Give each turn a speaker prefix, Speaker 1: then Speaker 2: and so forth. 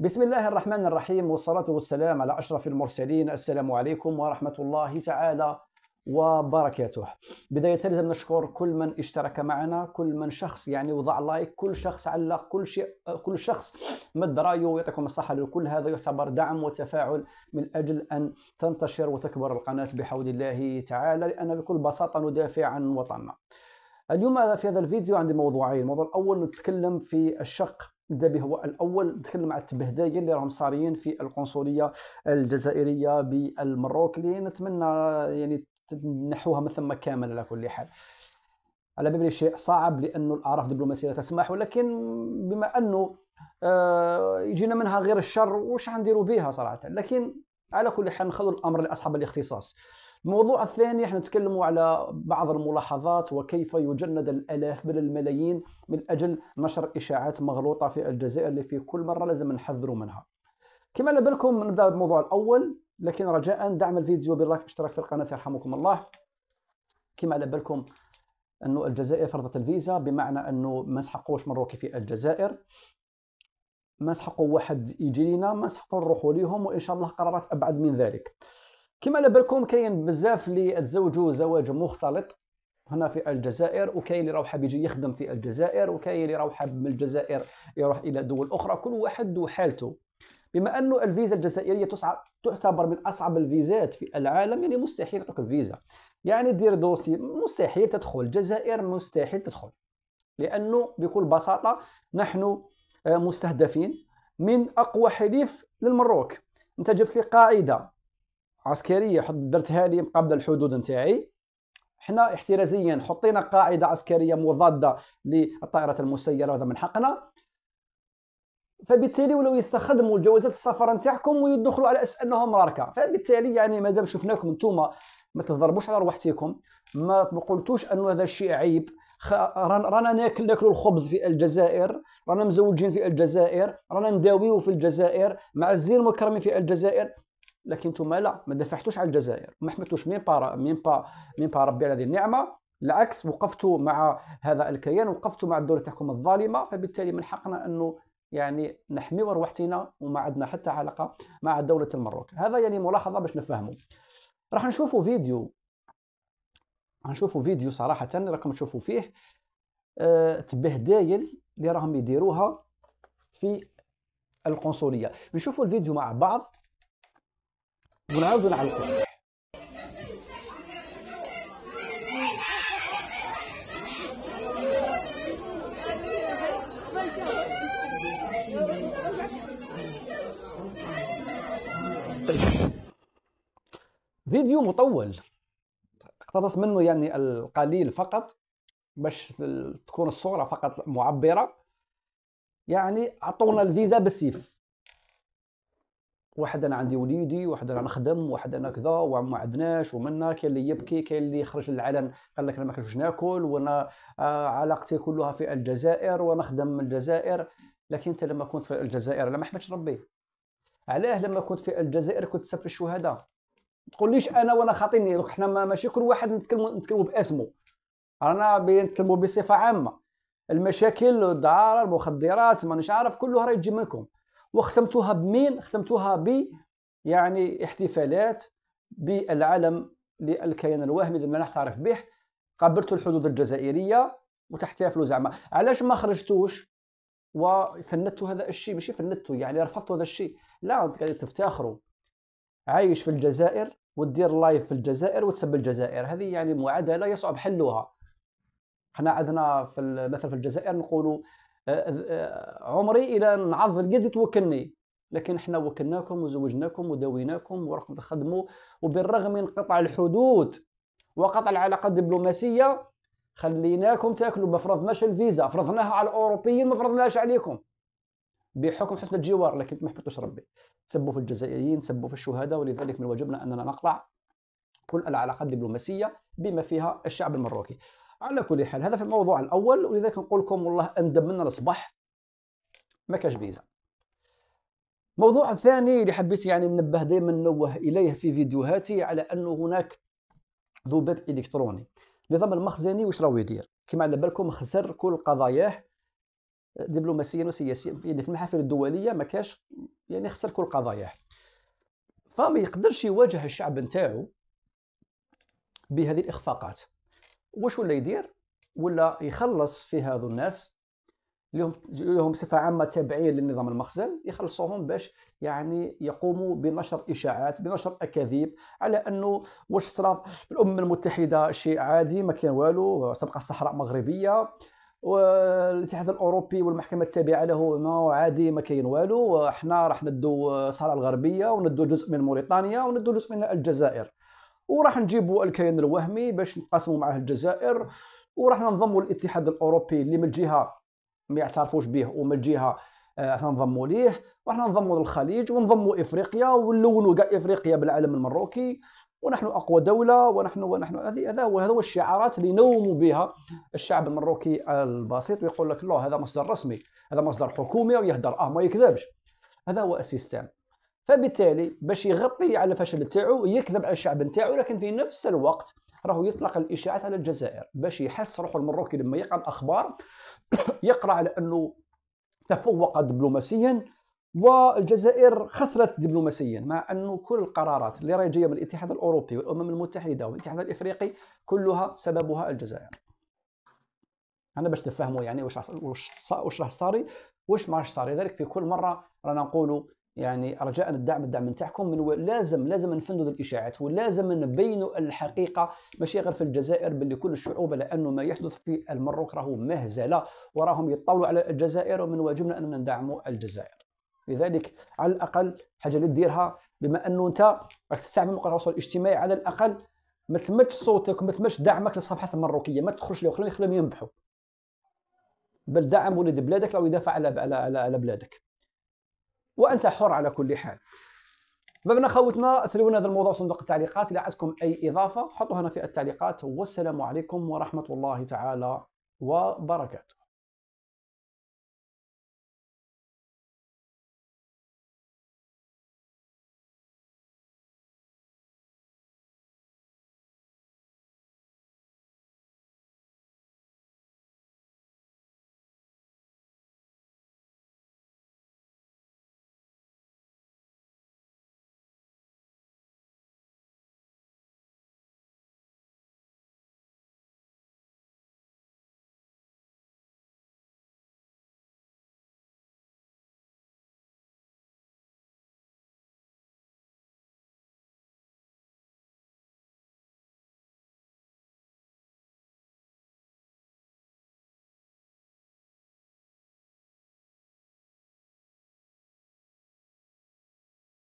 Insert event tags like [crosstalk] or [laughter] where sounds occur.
Speaker 1: بسم الله الرحمن الرحيم والصلاة والسلام على أشرف المرسلين السلام عليكم ورحمة الله تعالى وبركاته بداية لازم نشكر كل من اشترك معنا كل من شخص يعني وضع لايك كل شخص علق كل شيء كل شخص مد رايه ويعطيكم الصحة لكل هذا يعتبر دعم وتفاعل من أجل أن تنتشر وتكبر القناة بحول الله تعالى لأن بكل بساطة ندافع عن وطننا اليوم في هذا الفيديو عندي موضوعين الموضوع الأول نتكلم في الشق بدا به هو الاول نتكلم على التبهدايه اللي راهم صاريين في القنصليه الجزائريه بالمروك اللي نتمنى يعني نحوها من ثم كامل على كل حال على باب الشيء صعب لانه الاعراف الدبلوماسيه لا تسمح ولكن بما انه آه يجينا منها غير الشر وش غنديروا بها صراحه لكن على كل حال نخلوا الامر لاصحاب الاختصاص الموضوع الثاني احنا نتكلم على بعض الملاحظات وكيف يجند الالاف بل الملايين من اجل نشر اشاعات مغلوطه في الجزائر اللي في كل مره لازم نحذروا منها. كما على بالكم نبدا بالموضوع الاول لكن رجاء دعم الفيديو بلايك واشتراك في القناه يرحمكم الله. كما على بالكم انه الجزائر فرضت الفيزا بمعنى انه ما سحقوش مروكي في الجزائر ما سحقوا واحد يجي لينا ما سحقوا نروحوا ليهم وان شاء الله قرارات ابعد من ذلك. كما على بالكم كاين بزاف اللي تزوجوا زواج مختلط هنا في الجزائر وكاين اللي راه حاب يجي يخدم في الجزائر وكاين اللي راه حاب من الجزائر يروح الى دول اخرى كل واحد وحالته بما انه الفيزا الجزائريه تصعب تعتبر من اصعب الفيزات في العالم يعني مستحيل تعطوك الفيزا يعني دير دوسي مستحيل تدخل الجزائر مستحيل تدخل لانه بكل بساطه نحن آه، مستهدفين من اقوى حليف للمروك انت جبت لي قاعده عسكريه درتها لي مقابل الحدود نتاعي حنا احترازيا حطينا قاعده عسكريه مضاده للطائرات المسيره وهذا من حقنا فبالتالي ولاو يستخدموا الجوازات السفر نتاعكم ويدخلوا على اساس انهم راركه فبالتالي يعني مادام شفناكم انتم ما تضربوش على روحتكم ما قلتوش انه هذا الشيء عيب رانا ناكل ناكلوا الخبز في الجزائر رانا مزوجين في الجزائر رانا نداويو في الجزائر معزين المكرمين في الجزائر لكن نتوما لا ما دافعتوش على الجزائر ما حملتوش مين با مين با مين با ربي على هذه النعمه العكس وقفتوا مع هذا الكيان وقفتوا مع الدوله تحكم الظالمه فبالتالي من حقنا انه يعني نحمي روحتنا وما عندنا حتى علاقه مع دوله المروك هذا يعني ملاحظه باش نفهموا راح نشوفوا فيديو نشوفوا فيديو صراحه راكم تشوفوا فيه أه تبهدايل اللي راهم يديروها في القنصليه نشوفوا الفيديو مع بعض بنعود على القرآن فيديو مطول اقتطف منه يعني القليل فقط باش تكون الصوره فقط معبره يعني عطونا الفيزا بالسيف واحد انا عندي وليدي واحد انا نخدم واحد انا كذا وما عندناش ومنا كاين اللي يبكي كاين اللي خرج للعلن قال لك انا ما كنتش ناكل وانا آه علاقتي كلها في الجزائر ونخدم من الجزائر لكن انت لما كنت في الجزائر لما ما ربي علاه لما كنت في الجزائر كنت سف الشهداء تقوليش انا وانا خاطيني دوك حنا ماشي كل واحد نتكلموا نتكلموا باسمه رانا نتكلموا بصفه عامه المشاكل الدار المخدرات مانيش عارف كله راه يجي منكم وختمتها بمين ختمتها ب يعني احتفالات بالعلم للكيان الوهمي اللي ما نعترف به قابلت الحدود الجزائريه وتحتفلوا زعما علاش ما خرجتوش وفندت هذا الشيء ماشي فندته يعني رفضتوا هذا الشيء لا انت قاعد تفتخروا عايش في الجزائر وتدير لايف في الجزائر وتسب الجزائر هذه يعني معادله يصعب حلها حنا عندنا في مثلا في الجزائر نقولوا آه، آه، عمري الى نعض القد توكلني لكن احنا وكلناكم وزوجناكم وداويناكم وراكم تخدموا وبالرغم من قطع الحدود وقطع العلاقه الدبلوماسيه خليناكم تاكلوا ما فرضناش الفيزا فرضناها على الاوروبيين ما فرضناهاش عليكم بحكم حسن الجوار لكن ما حبتوش ربي تسبوا في الجزائريين تسبوا في الشهداء ولذلك من واجبنا اننا نقطع كل العلاقات الدبلوماسيه بما فيها الشعب المروكي على كل حال هذا في الموضوع الاول ولذلك نقول لكم والله اندم من الصباح ما كاش بيزا الموضوع الثاني اللي حبيت يعني ننبه دائما نوه اليه في فيديوهاتي على انه هناك ذباب الكتروني النظام المخزني واش راهو يدير كما على بالكم خسر كل قضاياه دبلوماسيا وسياسيا يعني في المحافل الدوليه ما كاش يعني خسر كل قضاياه فما يقدرش يواجه الشعب نتاعو بهذه الاخفاقات واش ولا يدير ولا يخلص في هذو الناس اللي هم بصفه عامه تابعين للنظام المخزن يخلصوهم باش يعني يقوموا بنشر اشاعات بنشر اكاذيب على انه واش صرا في الامم المتحده شيء عادي ما كان والو سبق الصحراء مغربيه والاتحاد الاوروبي والمحكمه التابعه له ما عادي ما كاين والو حنا راح ندو الصحراء الغربيه وندو جزء من موريتانيا وندو جزء من الجزائر وراح نجيبوا الكيان الوهمي باش نقاسموا معاه الجزائر وراح ننضموا الاتحاد الاوروبي اللي من الجهه ما يعترفوش به ومن الجهه آه، راح ننضموا ليه راح ننضموا للخليج ونضموا افريقيا ونلونوا كاع افريقيا بالعالم المروكي ونحن اقوى دوله ونحن ونحن هذه هذا هو هذا هو الشعارات اللي ينوموا بها الشعب المروكي البسيط ويقول لك لا هذا مصدر رسمي هذا مصدر حكومي ويهدر اه ما يكذبش هذا هو السيستم فبالتالي باش يغطي على الفشل تاعو يكذب على الشعب نتاعو لكن في نفس الوقت راهو يطلق الاشاعات على الجزائر باش يحس روحو المروكي لما يقرا الاخبار [coughs] يقرا على انه تفوق دبلوماسيا والجزائر خسرت دبلوماسيا مع انه كل القرارات اللي راهي جايه من الاتحاد الاوروبي والامم المتحده والاتحاد الافريقي كلها سببها الجزائر انا باش تفهموا يعني واش واش راه صاري واش ما صاري لذلك في كل مره رانا نقولوا يعني رجاء الدعم الدعم نتاعكم من لازم لازم نفندوا الاشاعات ولازم نبينوا الحقيقه ماشي غير في الجزائر بل كل الشعوب لانه ما يحدث في المروك راهو مهزله وراهم يطلوا على الجزائر ومن واجبنا اننا ندعموا الجزائر لذلك على الاقل حاجه اللي ديرها بما انه انت راك تستعمل مواقع التواصل الاجتماعي على الاقل ما تمدش صوتك وما تمدش دعمك للصفحات المروكيه ما تخرجش لهم خليهم يخليهم ينبحوا بل دعم ولد بلادك لو يدافع على على, على بلادك وانت حر على كل حال بابنا خوتنا ثلونا هذا الموضوع صندوق التعليقات اذا عندكم اي اضافه حطوها هنا في التعليقات والسلام عليكم ورحمه الله تعالى وبركاته